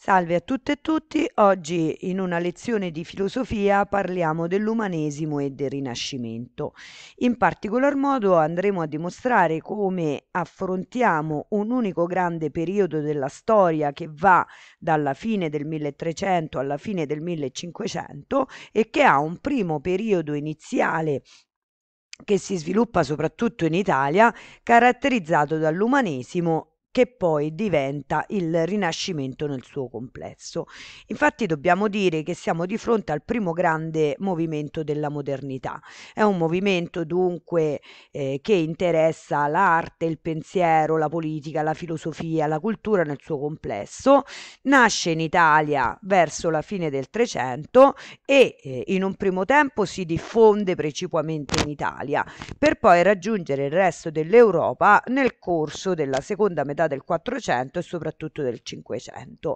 Salve a tutte e tutti, oggi in una lezione di filosofia parliamo dell'umanesimo e del rinascimento. In particolar modo andremo a dimostrare come affrontiamo un unico grande periodo della storia che va dalla fine del 1300 alla fine del 1500 e che ha un primo periodo iniziale che si sviluppa soprattutto in Italia, caratterizzato dall'umanesimo che poi diventa il Rinascimento nel suo complesso. Infatti dobbiamo dire che siamo di fronte al primo grande movimento della modernità. È un movimento dunque eh, che interessa l'arte, il pensiero, la politica, la filosofia, la cultura nel suo complesso. Nasce in Italia verso la fine del Trecento e eh, in un primo tempo si diffonde precipuamente in Italia, per poi raggiungere il resto dell'Europa nel corso della seconda metà del 400 e soprattutto del 500.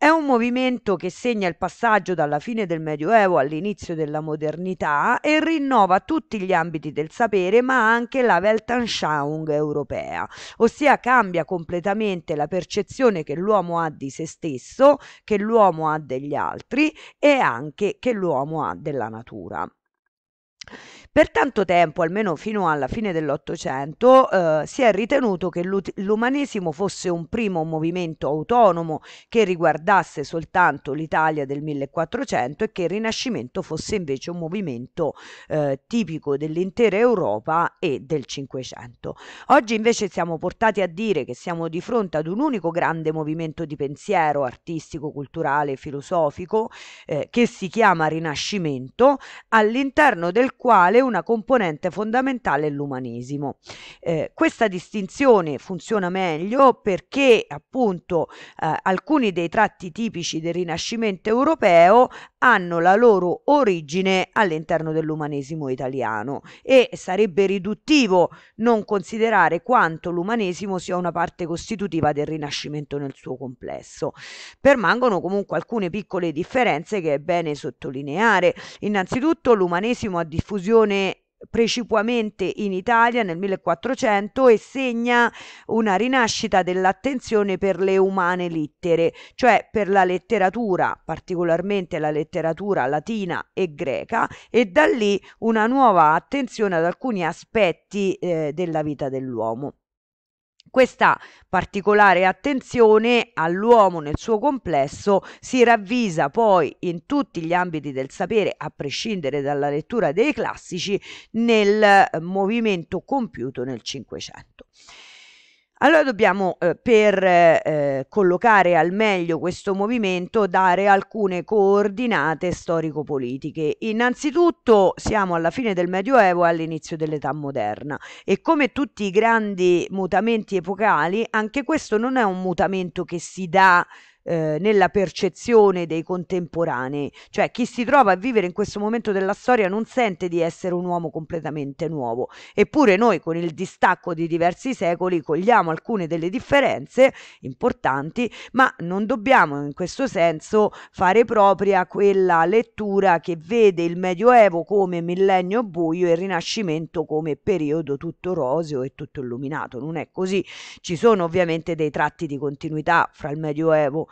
È un movimento che segna il passaggio dalla fine del Medioevo all'inizio della modernità e rinnova tutti gli ambiti del sapere, ma anche la Weltanschauung europea, ossia cambia completamente la percezione che l'uomo ha di se stesso, che l'uomo ha degli altri e anche che l'uomo ha della natura. Per tanto tempo, almeno fino alla fine dell'Ottocento, eh, si è ritenuto che l'ut- l'umanesimo fosse un primo movimento autonomo che riguardasse soltanto l'Italia del 1400 e che il Rinascimento fosse invece un movimento eh, tipico dell'intera Europa e del Cinquecento. Oggi invece siamo portati a dire che siamo di fronte ad un unico grande movimento di pensiero artistico, culturale e filosofico eh, che si chiama Rinascimento, all'interno del quale una componente fondamentale è l'umanesimo. Eh, questa distinzione funziona meglio perché appunto eh, alcuni dei tratti tipici del Rinascimento europeo hanno la loro origine all'interno dell'umanesimo italiano e sarebbe riduttivo non considerare quanto l'umanesimo sia una parte costitutiva del Rinascimento nel suo complesso. Permangono comunque alcune piccole differenze che è bene sottolineare. Innanzitutto l'umanesimo ha diffusione precipuamente in Italia nel 1400 e segna una rinascita dell'attenzione per le umane littere, cioè per la letteratura, particolarmente la letteratura latina e greca, e da lì una nuova attenzione ad alcuni aspetti eh, della vita dell'uomo. Questa particolare attenzione all'uomo nel suo complesso si ravvisa poi in tutti gli ambiti del sapere, a prescindere dalla lettura dei classici, nel eh, movimento compiuto nel Cinquecento. Allora dobbiamo eh, per eh, collocare al meglio questo movimento dare alcune coordinate storico-politiche. Innanzitutto siamo alla fine del Medioevo e all'inizio dell'età moderna e come tutti i grandi mutamenti epocali anche questo non è un mutamento che si dà eh, nella percezione dei contemporanei, cioè chi si trova a vivere in questo momento della storia non sente di essere un uomo completamente nuovo, eppure noi con il distacco di diversi secoli cogliamo alcune delle differenze importanti, ma non dobbiamo in questo senso fare propria quella lettura che vede il Medioevo come millennio buio e il Rinascimento come periodo tutto roseo e tutto illuminato, non è così, ci sono ovviamente dei tratti di continuità fra il Medioevo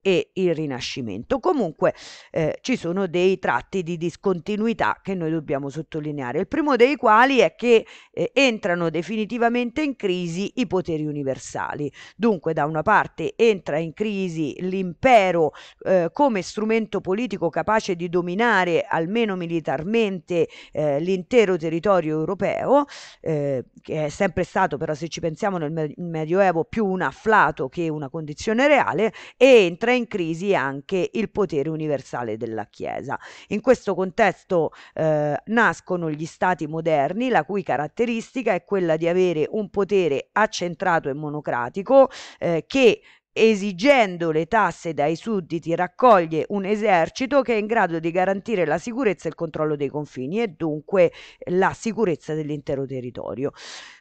e il Rinascimento. Comunque eh, ci sono dei tratti di discontinuità che noi dobbiamo sottolineare, il primo dei quali è che eh, entrano definitivamente in crisi i poteri universali. Dunque da una parte entra in crisi l'impero eh, come strumento politico capace di dominare almeno militarmente eh, l'intero territorio europeo, eh, che è sempre stato però se ci pensiamo nel Medioevo più un afflato che una condizione reale, e entra in in crisi anche il potere universale della Chiesa. In questo contesto eh, nascono gli stati moderni, la cui caratteristica è quella di avere un potere accentrato e monocratico eh, che esigendo le tasse dai sudditi, raccoglie un esercito che è in grado di garantire la sicurezza e il controllo dei confini e dunque eh, la sicurezza dell'intero territorio.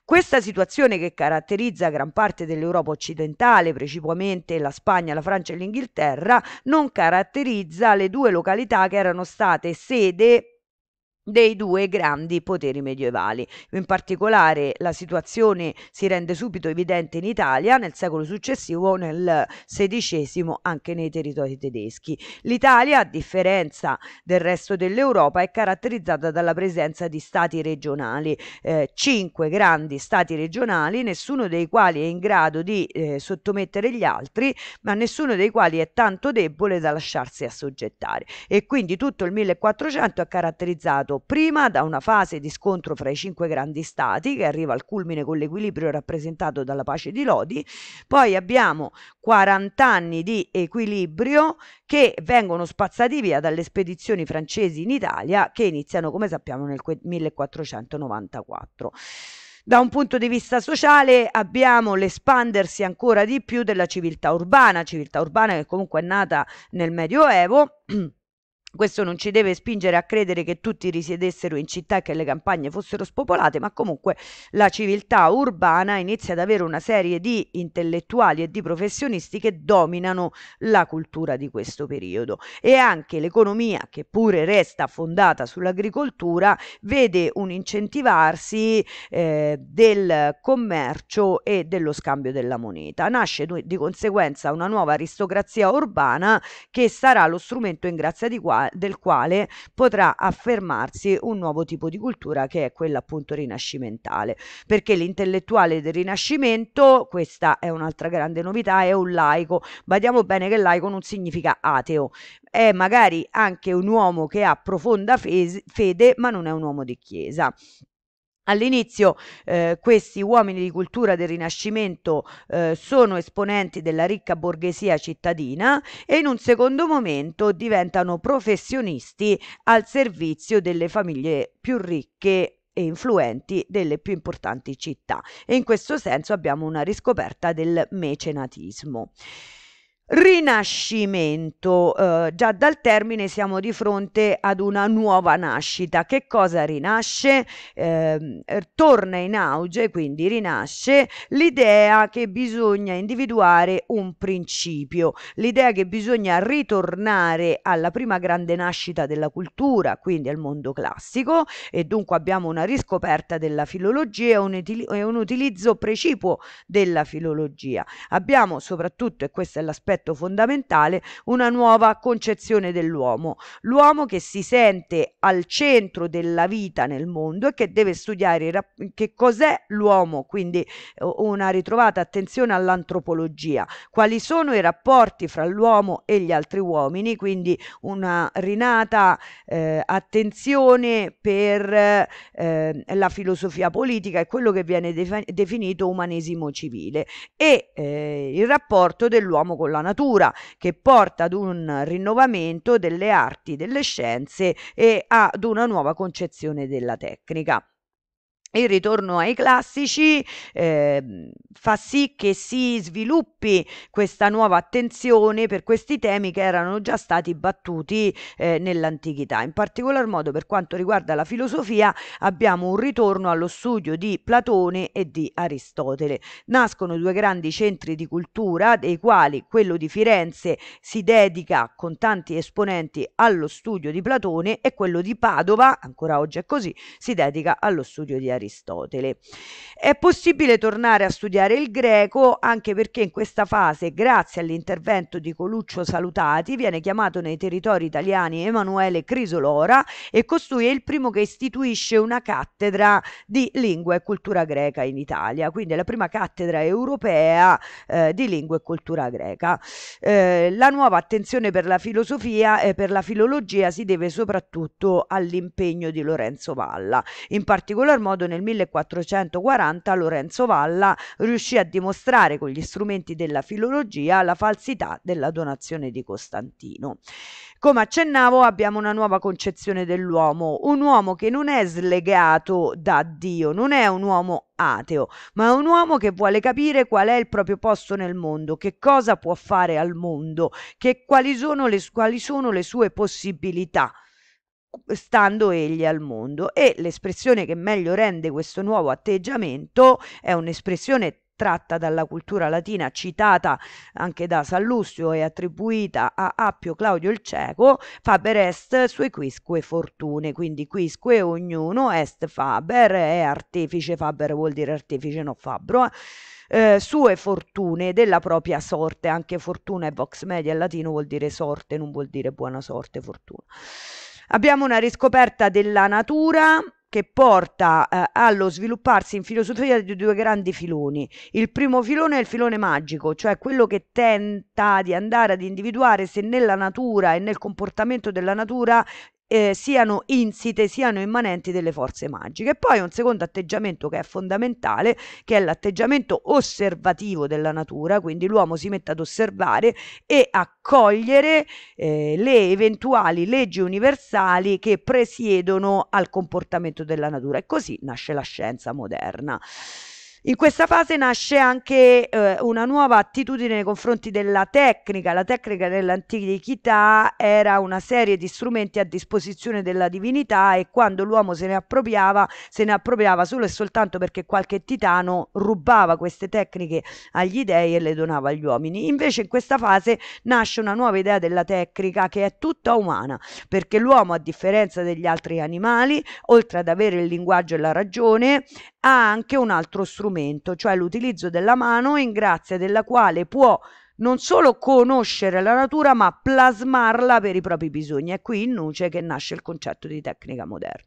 Questa situazione che caratterizza gran parte dell'Europa occidentale, principalmente la Spagna, la Francia e l'Inghilterra, non caratterizza le due località che erano state sede dei due grandi poteri medievali. In particolare la situazione si rende subito evidente in Italia nel secolo successivo, nel XVI anche nei territori tedeschi. L'Italia, a differenza del resto dell'Europa, è caratterizzata dalla presenza di stati regionali, eh, cinque grandi stati regionali, nessuno dei quali è in grado di eh, sottomettere gli altri, ma nessuno dei quali è tanto debole da lasciarsi assoggettare. E quindi tutto il 1400 è caratterizzato prima da una fase di scontro fra i cinque grandi stati che arriva al culmine con l'equilibrio rappresentato dalla pace di Lodi, poi abbiamo 40 anni di equilibrio che vengono spazzati via dalle spedizioni francesi in Italia che iniziano come sappiamo nel 1494. Da un punto di vista sociale abbiamo l'espandersi ancora di più della civiltà urbana, civiltà urbana che comunque è nata nel Medioevo Questo non ci deve spingere a credere che tutti risiedessero in città e che le campagne fossero spopolate, ma comunque la civiltà urbana inizia ad avere una serie di intellettuali e di professionisti che dominano la cultura di questo periodo. E anche l'economia, che pure resta fondata sull'agricoltura, vede un incentivarsi eh, del commercio e dello scambio della moneta. Nasce di conseguenza una nuova aristocrazia urbana che sarà lo strumento in grazia di quale del quale potrà affermarsi un nuovo tipo di cultura che è quella appunto rinascimentale, perché l'intellettuale del Rinascimento, questa è un'altra grande novità, è un laico. Badiamo bene che laico non significa ateo, è magari anche un uomo che ha profonda fede, ma non è un uomo di chiesa. All'inizio eh, questi uomini di cultura del Rinascimento eh, sono esponenti della ricca borghesia cittadina e in un secondo momento diventano professionisti al servizio delle famiglie più ricche e influenti delle più importanti città e in questo senso abbiamo una riscoperta del mecenatismo. Rinascimento, eh, già dal termine siamo di fronte ad una nuova nascita. Che cosa rinasce? Eh, torna in auge, quindi rinasce l'idea che bisogna individuare un principio, l'idea che bisogna ritornare alla prima grande nascita della cultura, quindi al mondo classico, e dunque abbiamo una riscoperta della filologia e un, util- e un utilizzo precipuo della filologia. Abbiamo soprattutto, e questo è l'aspetto aspetto fondamentale una nuova concezione dell'uomo, l'uomo che si sente al centro della vita nel mondo e che deve studiare che cos'è l'uomo, quindi eh, una ritrovata attenzione all'antropologia, quali sono i rapporti fra l'uomo e gli altri uomini, quindi una rinata eh, attenzione per eh, la filosofia politica e quello che viene definito umanesimo civile e eh, il rapporto dell'uomo con la natura natura che porta ad un rinnovamento delle arti, delle scienze e ad una nuova concezione della tecnica. Il ritorno ai classici eh, fa sì che si sviluppi questa nuova attenzione per questi temi che erano già stati battuti eh, nell'antichità. In particolar modo per quanto riguarda la filosofia abbiamo un ritorno allo studio di Platone e di Aristotele. Nascono due grandi centri di cultura, dei quali quello di Firenze si dedica con tanti esponenti allo studio di Platone e quello di Padova, ancora oggi è così, si dedica allo studio di Aristotele. Aristotele. È possibile tornare a studiare il greco anche perché in questa fase, grazie all'intervento di Coluccio Salutati, viene chiamato nei territori italiani Emanuele Crisolora e costui è il primo che istituisce una cattedra di lingua e cultura greca in Italia, quindi la prima cattedra europea eh, di lingua e cultura greca. Eh, la nuova attenzione per la filosofia e per la filologia si deve soprattutto all'impegno di Lorenzo Valla, in particolar modo nel 1440 Lorenzo Valla riuscì a dimostrare con gli strumenti della filologia la falsità della donazione di Costantino. Come accennavo, abbiamo una nuova concezione dell'uomo, un uomo che non è slegato da Dio, non è un uomo ateo, ma è un uomo che vuole capire qual è il proprio posto nel mondo, che cosa può fare al mondo, che quali sono le, quali sono le sue possibilità stando egli al mondo. E l'espressione che meglio rende questo nuovo atteggiamento è un'espressione tratta dalla cultura latina, citata anche da Sallustio e attribuita a Appio Claudio il Cieco, faber est sue quisque fortune, quindi quisque ognuno est faber, è artefice, faber vuol dire artefice, no fabbro, eh? Eh, sue fortune della propria sorte, anche fortuna e vox media in latino vuol dire sorte, non vuol dire buona sorte, fortuna. Abbiamo una riscoperta della natura che porta eh, allo svilupparsi in filosofia di due grandi filoni. Il primo filone è il filone magico, cioè quello che tenta di andare ad individuare se nella natura e nel comportamento della natura eh, siano insite, siano immanenti delle forze magiche. poi un secondo atteggiamento che è fondamentale, che è l'atteggiamento osservativo della natura, quindi l'uomo si mette ad osservare e a cogliere eh, le eventuali leggi universali che presiedono al comportamento della natura. E così nasce la scienza moderna. In questa fase nasce anche eh, una nuova attitudine nei confronti della tecnica. La tecnica dell'antichità era una serie di strumenti a disposizione della divinità e quando l'uomo se ne appropriava, se ne appropriava solo e soltanto perché qualche titano rubava queste tecniche agli dei e le donava agli uomini. Invece in questa fase nasce una nuova idea della tecnica che è tutta umana, perché l'uomo a differenza degli altri animali, oltre ad avere il linguaggio e la ragione, ha anche un altro strumento strumento, cioè l'utilizzo della mano in grazia della quale può non solo conoscere la natura, ma plasmarla per i propri bisogni. È qui in nuce che nasce il concetto di tecnica moderna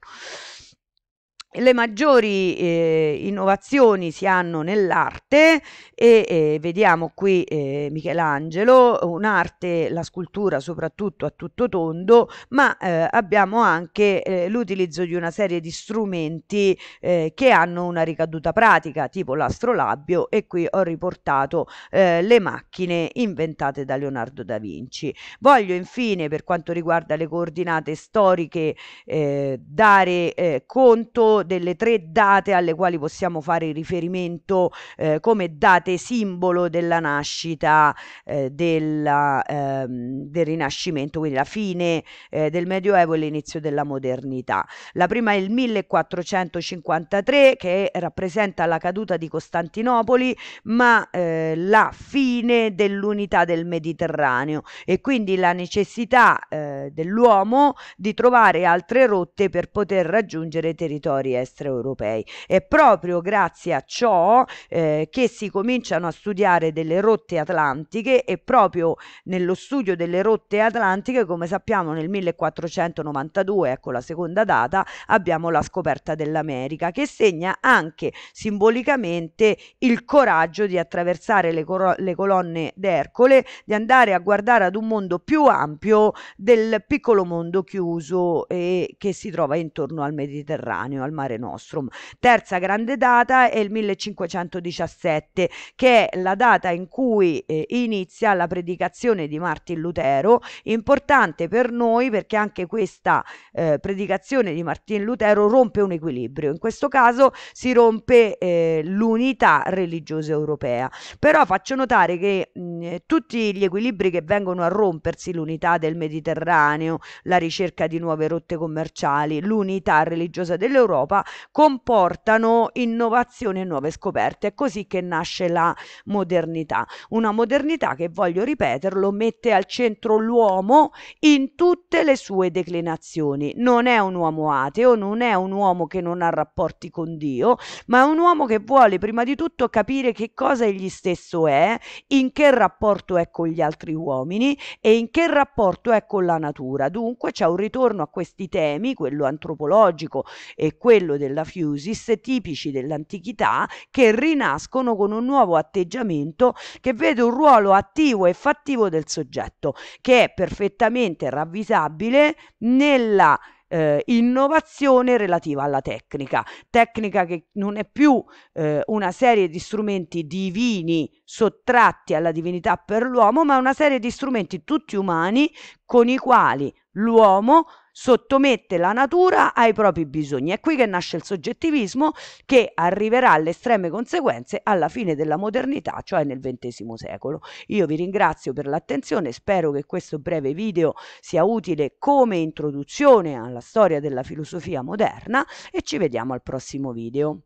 le maggiori eh, innovazioni si hanno nell'arte e eh, vediamo qui eh, Michelangelo, un'arte, la scultura soprattutto a tutto tondo, ma eh, abbiamo anche eh, l'utilizzo di una serie di strumenti eh, che hanno una ricaduta pratica, tipo l'astrolabio e qui ho riportato le macchine inventate da Leonardo da Vinci. Voglio infine per quanto riguarda le coordinate storiche dare conto solo delle tre date alle quali possiamo fare riferimento eh, come date simbolo della nascita eh, della, ehm, del Rinascimento, quindi la fine eh, del Medioevo e l'inizio della modernità. La prima è il 1453 che rappresenta la caduta di Costantinopoli, ma eh, la fine dell'unità del Mediterraneo e quindi la necessità eh, dell'uomo di trovare altre rotte per poter raggiungere territori lavori extraeuropei. È proprio grazie a ciò eh, che si cominciano a studiare delle rotte atlantiche e proprio nello studio delle rotte atlantiche, come sappiamo nel 1492, ecco la seconda data, abbiamo la scoperta dell'America che segna anche simbolicamente il coraggio di attraversare le, le colonne d'Ercole, di andare a guardare ad un mondo più ampio del piccolo mondo chiuso e che si trova intorno al Mediterraneo, al Mar- Mare Nostrum. Terza grande data è il 1517, che è la data in cui eh, inizia la predicazione di Martin Lutero, importante per noi perché anche questa eh, predicazione di Martin Lutero rompe un equilibrio. In questo caso si rompe eh, l'unità religiosa europea. Però faccio notare che mh, mm, tutti gli equilibri che vengono a rompersi, l'unità del Mediterraneo, la ricerca di nuove rotte commerciali, l'unità religiosa dell'Europa, d'Europa comportano innovazioni e nuove scoperte. È così che nasce la modernità, una modernità che, voglio ripeterlo, mette al centro l'uomo in tutte le sue declinazioni. Non è un uomo ateo, non è un uomo che non ha rapporti con Dio, ma è un uomo che vuole prima di tutto capire che cosa egli stesso è, in che rapporto è con gli altri uomini e in che rapporto è con la natura. Dunque c'è un ritorno a questi temi, quello antropologico e quello quello della Fusis, tipici dell'antichità, che rinascono con un nuovo atteggiamento che vede un ruolo attivo e fattivo del soggetto, che è perfettamente ravvisabile nella eh, innovazione relativa alla tecnica, tecnica che non è più eh, una serie di strumenti divini sottratti alla divinità per l'uomo, ma una serie di strumenti tutti umani con i quali l'uomo sottomette la natura ai propri bisogni. È qui che nasce il soggettivismo che arriverà alle estreme conseguenze alla fine della modernità, cioè nel XX secolo. Io vi ringrazio per l'attenzione, spero che questo breve video sia utile come introduzione alla storia della filosofia moderna e ci vediamo al prossimo video.